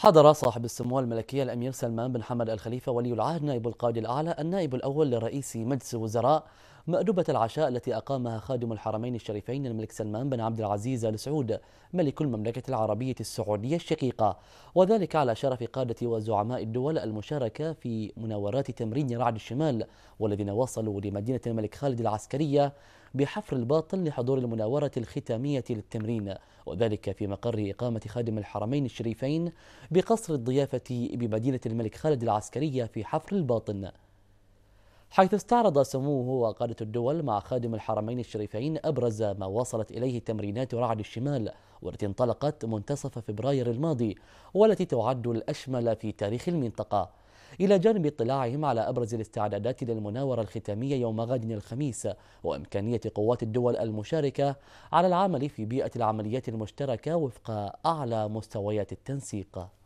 حضر صاحب السمو الملكية الأمير سلمان بن حمد الخليفة ولي العهد نائب القائد الأعلى النائب الأول لرئيس مجلس الوزراء مأدبة العشاء التي أقامها خادم الحرمين الشريفين الملك سلمان بن عبد العزيز آل سعود ملك المملكة العربية السعودية الشقيقة وذلك على شرف قادة وزعماء الدول المشاركة في مناورات تمرين رعد الشمال والذين وصلوا لمدينة الملك خالد العسكرية بحفر الباطن لحضور المناورة الختامية للتمرين وذلك في مقر إقامة خادم الحرمين الشريفين بقصر الضيافة بمدينة الملك خالد العسكرية في حفر الباطن حيث استعرض سموه وقادة الدول مع خادم الحرمين الشريفين أبرز ما وصلت إليه تمرينات رعد الشمال والتي انطلقت منتصف فبراير الماضي والتي تعد الأشمل في تاريخ المنطقة إلى جانب اطلاعهم على أبرز الاستعدادات للمناورة الختامية يوم غد الخميس وإمكانية قوات الدول المشاركة على العمل في بيئة العمليات المشتركة وفق أعلى مستويات التنسيق